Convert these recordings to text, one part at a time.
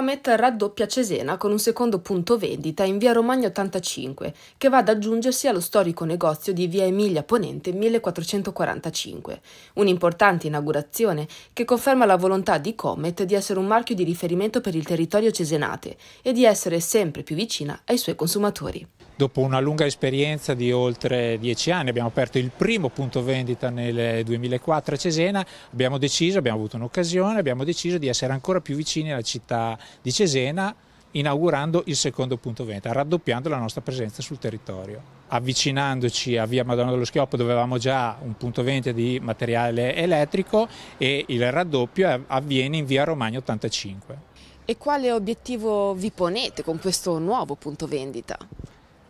Comet raddoppia Cesena con un secondo punto vendita in via Romagna 85, che va ad aggiungersi allo storico negozio di via Emilia Ponente 1445. Un'importante inaugurazione che conferma la volontà di Comet di essere un marchio di riferimento per il territorio cesenate e di essere sempre più vicina ai suoi consumatori. Dopo una lunga esperienza di oltre dieci anni abbiamo aperto il primo punto vendita nel 2004 a Cesena, abbiamo deciso, abbiamo avuto un'occasione, abbiamo deciso di essere ancora più vicini alla città di Cesena inaugurando il secondo punto vendita, raddoppiando la nostra presenza sul territorio. Avvicinandoci a via Madonna dello Schioppo dove avevamo già un punto vendita di materiale elettrico e il raddoppio avviene in via Romagna 85. E quale obiettivo vi ponete con questo nuovo punto vendita?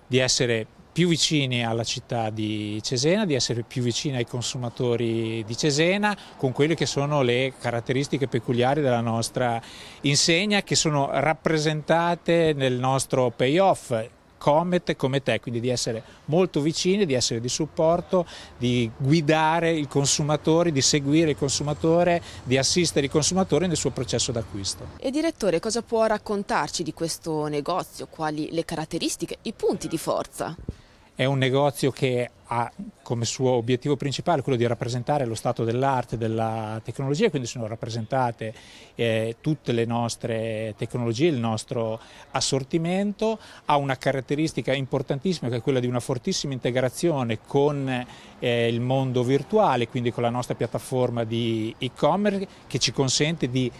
Di essere più vicini alla città di Cesena, di essere più vicini ai consumatori di Cesena con quelle che sono le caratteristiche peculiari della nostra insegna che sono rappresentate nel nostro payoff Comet come te, quindi di essere molto vicini, di essere di supporto, di guidare il consumatore, di seguire il consumatore, di assistere il consumatore nel suo processo d'acquisto. E direttore, cosa può raccontarci di questo negozio? Quali le caratteristiche, i punti di forza? è un negozio che ha come suo obiettivo principale quello di rappresentare lo stato dell'arte, della tecnologia, quindi sono rappresentate eh, tutte le nostre tecnologie, il nostro assortimento, ha una caratteristica importantissima che è quella di una fortissima integrazione con eh, il mondo virtuale, quindi con la nostra piattaforma di e-commerce che ci consente di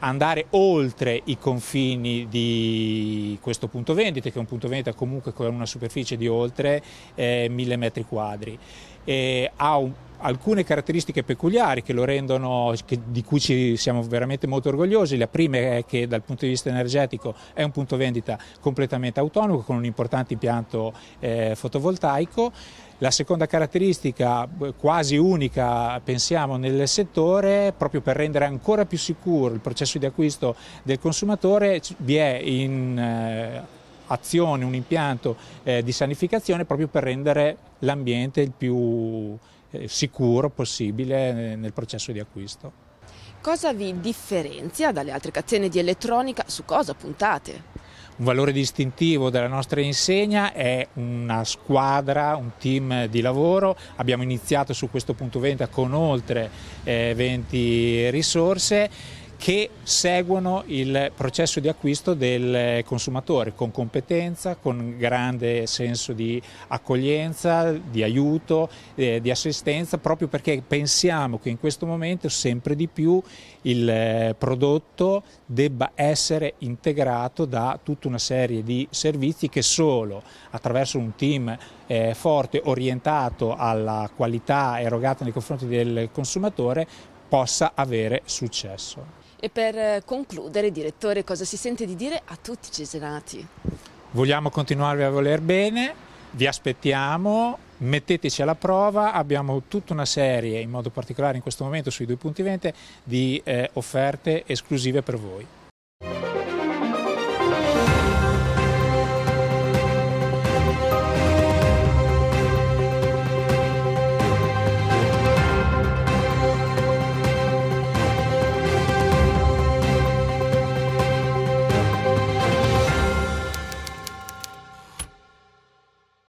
andare oltre i confini di questo punto vendita, che è un punto vendita comunque con una superficie di oltre eh, 1000 metri quadri. E eh, ha un alcune caratteristiche peculiari che lo rendono, che, di cui ci siamo veramente molto orgogliosi. La prima è che dal punto di vista energetico è un punto vendita completamente autonomo con un importante impianto eh, fotovoltaico. La seconda caratteristica, eh, quasi unica pensiamo nel settore, proprio per rendere ancora più sicuro il processo di acquisto del consumatore, vi è in eh, azione un impianto eh, di sanificazione proprio per rendere l'ambiente il più eh, sicuro possibile eh, nel processo di acquisto. Cosa vi differenzia dalle altre catene di elettronica? Su cosa puntate? Un valore distintivo della nostra insegna è una squadra, un team di lavoro. Abbiamo iniziato su questo punto vendita con oltre 20 eh, risorse che seguono il processo di acquisto del consumatore con competenza, con grande senso di accoglienza, di aiuto, eh, di assistenza, proprio perché pensiamo che in questo momento sempre di più il eh, prodotto debba essere integrato da tutta una serie di servizi che solo attraverso un team eh, forte orientato alla qualità erogata nei confronti del consumatore possa avere successo. E per eh, concludere, direttore, cosa si sente di dire a tutti i cesenati? Vogliamo continuarvi a voler bene, vi aspettiamo, metteteci alla prova, abbiamo tutta una serie, in modo particolare in questo momento sui 2.20, di eh, offerte esclusive per voi.